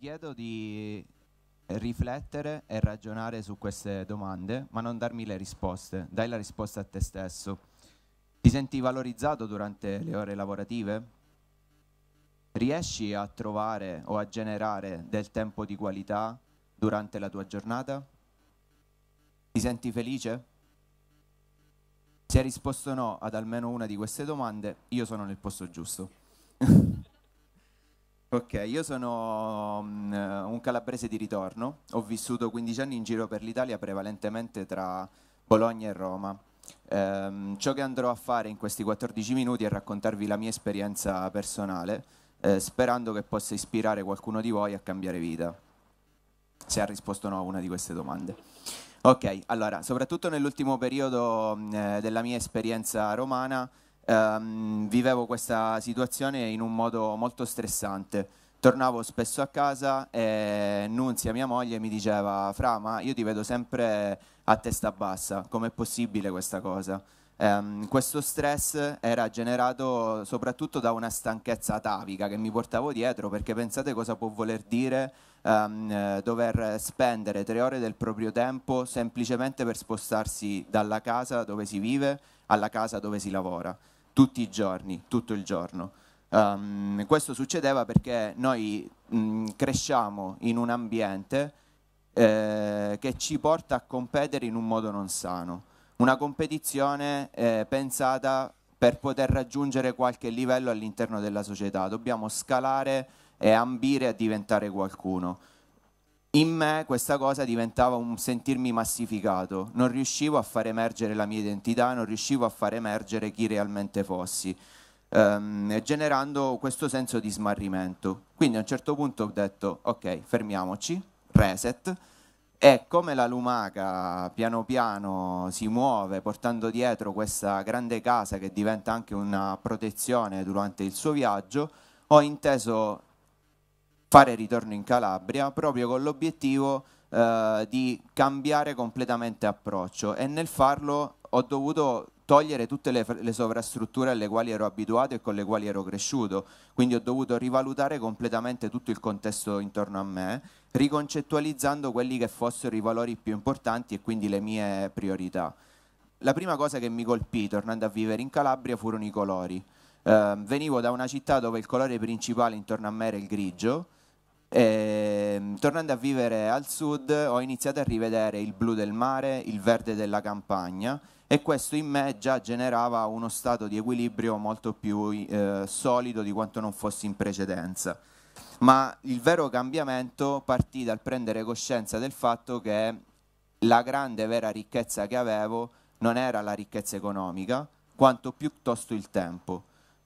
chiedo di riflettere e ragionare su queste domande, ma non darmi le risposte, dai la risposta a te stesso. Ti senti valorizzato durante le ore lavorative? Riesci a trovare o a generare del tempo di qualità durante la tua giornata? Ti senti felice? Se hai risposto no ad almeno una di queste domande, io sono nel posto giusto. Ok, io sono mm, eh, un calabrese di ritorno, ho vissuto 15 anni in giro per l'Italia prevalentemente tra Bologna e Roma. Um, ciò che andrò a fare in questi 14 minuti è raccontarvi la mia esperienza personale, eh, sperando che possa ispirare qualcuno di voi a cambiare vita, se ha risposto no a una di queste domande. Ok, allora, soprattutto nell'ultimo periodo mm, eh, della mia esperienza romana, ehm, vivevo questa situazione in un modo molto stressante. Tornavo spesso a casa e Nunzia, mia moglie, mi diceva Fra, ma io ti vedo sempre a testa bassa, com'è possibile questa cosa? Um, questo stress era generato soprattutto da una stanchezza atavica che mi portavo dietro perché pensate cosa può voler dire um, dover spendere tre ore del proprio tempo semplicemente per spostarsi dalla casa dove si vive alla casa dove si lavora tutti i giorni, tutto il giorno. Um, questo succedeva perché noi mh, mm, cresciamo in un ambiente eh, che ci porta a competere in un modo non sano, una competizione eh, pensata per poter raggiungere qualche livello all'interno della società, dobbiamo scalare e ambire a diventare qualcuno in me questa cosa diventava un sentirmi massificato, non riuscivo a far emergere la mia identità, non riuscivo a far emergere chi realmente fossi, ehm, generando questo senso di smarrimento. Quindi a un certo punto ho detto, ok, fermiamoci, reset, e come la lumaca piano piano si muove portando dietro questa grande casa che diventa anche una protezione durante il suo viaggio, ho inteso fare ritorno in Calabria proprio con l'obiettivo eh, di cambiare completamente approccio e nel farlo ho dovuto togliere tutte le, le, sovrastrutture alle quali ero abituato e con le quali ero cresciuto, quindi ho dovuto rivalutare completamente tutto il contesto intorno a me, riconcettualizzando quelli che fossero i valori più importanti e quindi le mie priorità. La prima cosa che mi colpì tornando a vivere in Calabria furono i colori. Eh, venivo da una città dove il colore principale intorno a me era il grigio, e, ehm, tornando a vivere al sud ho iniziato a rivedere il blu del mare, il verde della campagna e questo in me già generava uno stato di equilibrio molto più eh, solido di quanto non fossi in precedenza. Ma il vero cambiamento partì dal prendere coscienza del fatto che la grande vera ricchezza che avevo non era la ricchezza economica, quanto piuttosto il tempo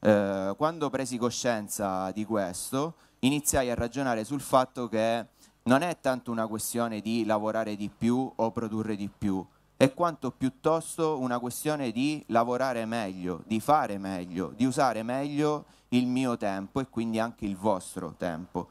eh, quando presi coscienza di questo, iniziai a ragionare sul fatto che non è tanto una questione di lavorare di più o produrre di più, è quanto piuttosto una questione di lavorare meglio, di fare meglio, di usare meglio il mio tempo e quindi anche il vostro tempo.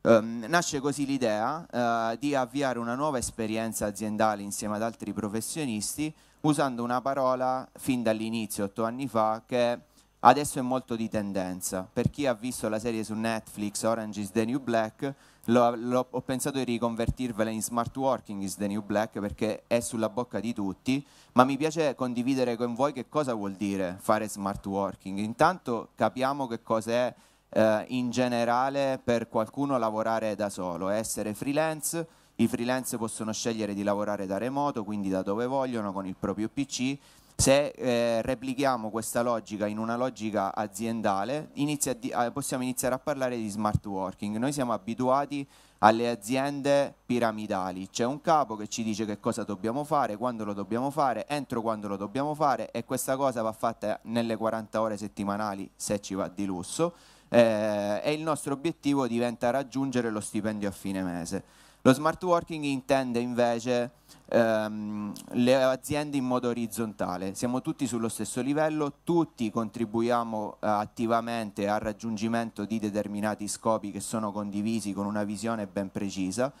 Um, nasce così l'idea uh, di avviare una nuova esperienza aziendale insieme ad altri professionisti usando una parola fin dall'inizio, otto anni fa, che è adesso è molto di tendenza. Per chi ha visto la serie su Netflix Orange is the New Black, lo, lo, ho pensato di riconvertirvela in Smart Working is the New Black perché è sulla bocca di tutti, ma mi piace condividere con voi che cosa vuol dire fare smart working. Intanto capiamo che cos'è eh, in generale per qualcuno lavorare da solo, essere freelance. I freelance possono scegliere di lavorare da remoto, quindi da dove vogliono, con il proprio PC, se eh, replichiamo questa logica in una logica aziendale, inizia di, eh, possiamo iniziare a parlare di smart working. Noi siamo abituati alle aziende piramidali. C'è un capo che ci dice che cosa dobbiamo fare, quando lo dobbiamo fare, entro quando lo dobbiamo fare e questa cosa va fatta nelle 40 ore settimanali se ci va di lusso eh, e il nostro obiettivo diventa raggiungere lo stipendio a fine mese. Lo smart working intende invece ehm, le aziende in modo orizzontale. Siamo tutti sullo stesso livello, tutti contribuiamo eh, attivamente al raggiungimento di determinati scopi che sono condivisi con una visione ben precisa.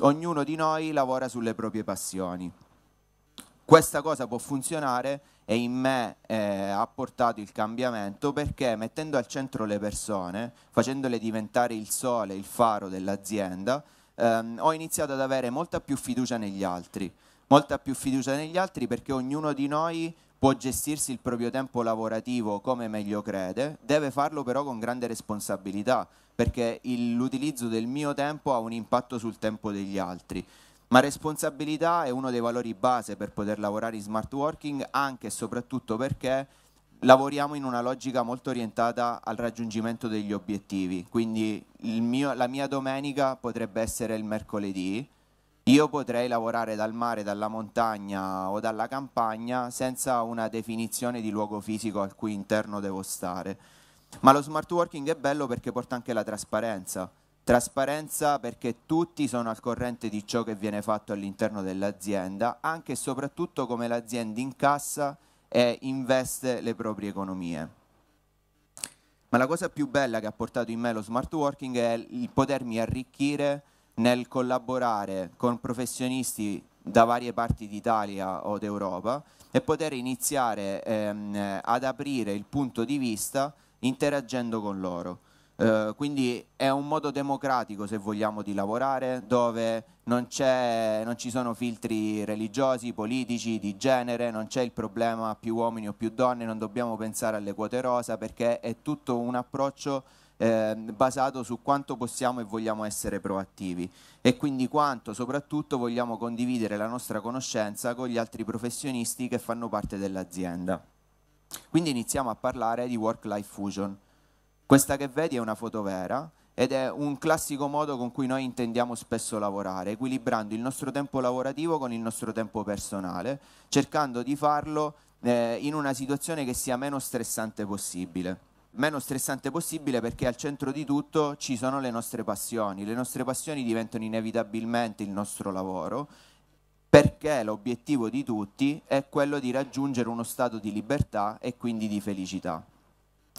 Ognuno di noi lavora sulle proprie passioni. Questa cosa può funzionare e in me eh, ha portato il cambiamento perché mettendo al centro le persone, facendole diventare il sole, il faro dell'azienda, ehm, ho iniziato ad avere molta più fiducia negli altri, molta più fiducia negli altri perché ognuno di noi può gestirsi il proprio tempo lavorativo come meglio crede, deve farlo però con grande responsabilità, perché il, l'utilizzo del mio tempo ha un impatto sul tempo degli altri. Ma responsabilità è uno dei valori base per poter lavorare in smart working, anche e soprattutto perché lavoriamo in una logica molto orientata al raggiungimento degli obiettivi, quindi mio, la mia domenica potrebbe essere il mercoledì, io potrei lavorare dal mare, dalla montagna o dalla campagna senza una definizione di luogo fisico al cui interno devo stare. Ma lo smart working è bello perché porta anche la trasparenza. Trasparenza perché tutti sono al corrente di ciò che viene fatto all'interno dell'azienda, anche e soprattutto come l'azienda incassa e investe le proprie economie. Ma la cosa più bella che ha portato in me lo smart working è il potermi arricchire nel collaborare con professionisti da varie parti d'Italia o d'Europa e poter iniziare ehm, ad aprire il punto di vista interagendo con loro. Eh, quindi è un modo democratico, se vogliamo, di lavorare, dove non, non, ci sono filtri religiosi, politici, di genere, non c'è il problema più uomini o più donne, non dobbiamo pensare alle quote rosa, perché è tutto un approccio eh, basato su quanto possiamo e vogliamo essere proattivi e quindi quanto soprattutto vogliamo condividere la nostra conoscenza con gli altri professionisti che fanno parte dell'azienda. Quindi iniziamo a parlare di work-life fusion. Questa che vedi è una foto vera ed è un classico modo con cui noi intendiamo spesso lavorare, equilibrando il nostro tempo lavorativo con il nostro tempo personale, cercando di farlo eh, in una situazione che sia meno stressante possibile. Meno stressante possibile perché al centro di tutto ci sono le nostre passioni, le nostre passioni diventano inevitabilmente il nostro lavoro perché l'obiettivo di tutti è quello di raggiungere uno stato di libertà e quindi di felicità.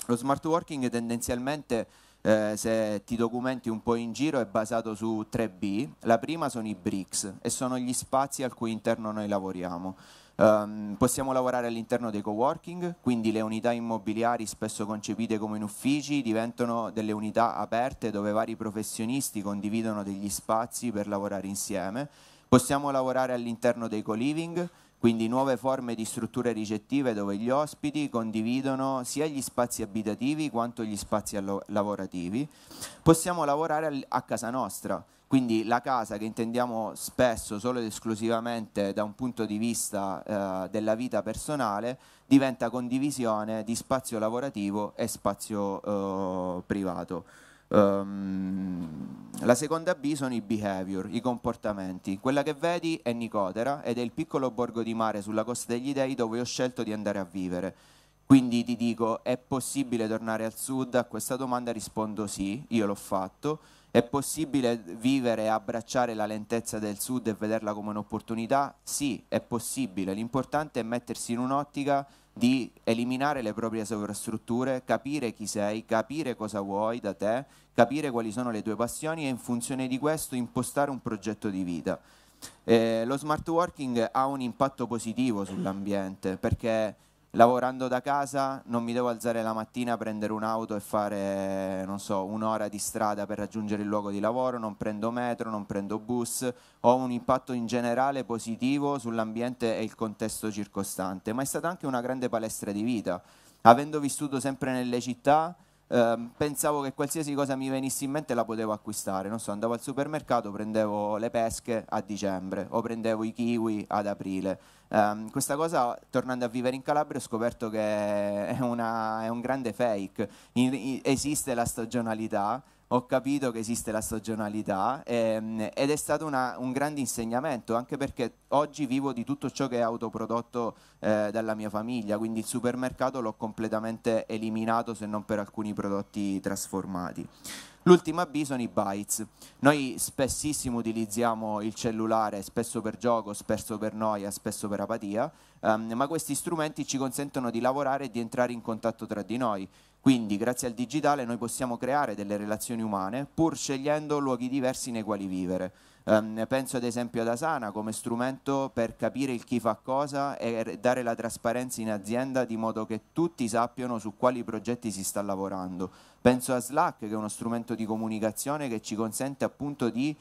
Lo smart working tendenzialmente, eh, se ti documenti un po' in giro, è basato su tre B. La prima sono i BRICS e sono gli spazi al cui interno noi lavoriamo. Um, possiamo lavorare all'interno dei co-working, quindi le unità immobiliari spesso concepite come in uffici diventano delle unità aperte dove vari professionisti condividono degli spazi per lavorare insieme Possiamo lavorare all'interno dei co-living, quindi nuove forme di strutture ricettive dove gli ospiti condividono sia gli spazi abitativi quanto gli spazi lavorativi. Possiamo lavorare a casa nostra, quindi la casa che intendiamo spesso solo ed esclusivamente da un punto di vista eh, della vita personale diventa condivisione di spazio lavorativo e spazio eh, privato. Um, la seconda B sono i behavior, i comportamenti. Quella che vedi è Nicotera ed è il piccolo borgo di mare sulla costa degli Dei dove ho scelto di andare a vivere. Quindi ti dico, è possibile tornare al sud? A questa domanda rispondo sì, io l'ho fatto è possibile vivere e abbracciare la lentezza del sud e vederla come un'opportunità? Sì, è possibile. L'importante è mettersi in un'ottica di eliminare le proprie sovrastrutture, capire chi sei, capire cosa vuoi da te, capire quali sono le tue passioni e in funzione di questo impostare un progetto di vita. Eh, lo smart working ha un impatto positivo sull'ambiente perché lavorando da casa non mi devo alzare la mattina, a prendere un'auto e fare, so, un'ora di strada per raggiungere il luogo di lavoro, non prendo metro, non prendo bus, ho un impatto in generale positivo sull'ambiente e il contesto circostante, ma è stata anche una grande palestra di vita. Avendo vissuto sempre nelle città, Ehm, pensavo che qualsiasi cosa mi venisse in mente la potevo acquistare, non so, andavo al supermercato, prendevo le pesche a dicembre o prendevo i kiwi ad aprile. Um, questa cosa, tornando a vivere in Calabria, ho scoperto che è, una, è un grande fake. In, in, esiste la stagionalità, ho capito che esiste la stagionalità ehm, ed è stato una, un grande insegnamento, anche perché oggi vivo di tutto ciò che è autoprodotto eh, dalla mia famiglia, quindi il supermercato l'ho completamente eliminato se non per alcuni prodotti trasformati. L'ultima B sono i bytes. Noi spessissimo utilizziamo il cellulare, spesso per gioco, spesso per noia, spesso per apatia, ehm, ma questi strumenti ci consentono di lavorare e di entrare in contatto tra di noi. Quindi grazie al digitale noi possiamo creare delle relazioni umane pur scegliendo luoghi diversi nei quali vivere. Um, penso ad esempio ad Asana come strumento per capire il chi fa cosa e dare la trasparenza in azienda di modo che tutti sappiano su quali progetti si sta lavorando. Penso a Slack che è uno strumento di comunicazione che ci consente appunto di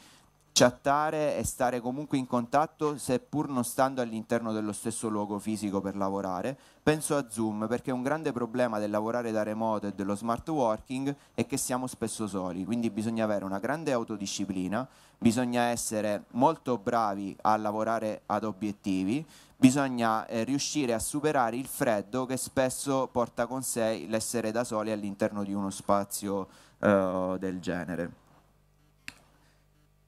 chattare e stare comunque in contatto seppur non stando all'interno dello stesso luogo fisico per lavorare. Penso a Zoom perché un grande problema del lavorare da remoto e dello smart working è che siamo spesso soli, quindi bisogna avere una grande autodisciplina, bisogna essere molto bravi a lavorare ad obiettivi, bisogna eh, riuscire a superare il freddo che spesso porta con sé l'essere da soli all'interno di uno spazio eh, del genere.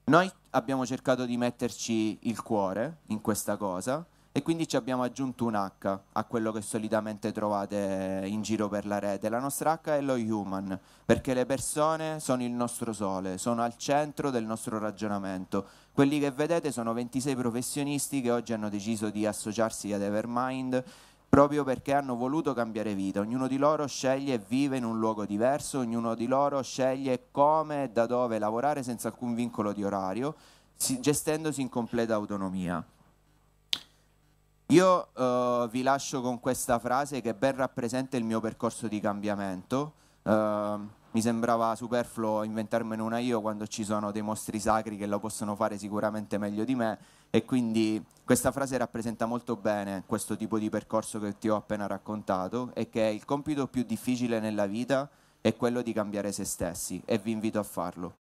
Noi abbiamo cercato di metterci il cuore in questa cosa e quindi ci abbiamo aggiunto un H a quello che solitamente trovate in giro per la rete. La nostra H è lo human, perché le persone sono il nostro sole, sono al centro del nostro ragionamento. Quelli che vedete sono 26 professionisti che oggi hanno deciso di associarsi ad Evermind proprio perché hanno voluto cambiare vita. Ognuno di loro sceglie e vive in un luogo diverso, ognuno di loro sceglie come e da dove lavorare senza alcun vincolo di orario, gestendosi in completa autonomia. Io eh, vi lascio con questa frase che ben rappresenta il mio percorso di cambiamento. Eh, mi sembrava superfluo inventarmene una io quando ci sono dei mostri sacri che lo possono fare sicuramente meglio di me e quindi questa frase rappresenta molto bene questo tipo di percorso che ti ho appena raccontato e che il compito più difficile nella vita è quello di cambiare se stessi e vi invito a farlo.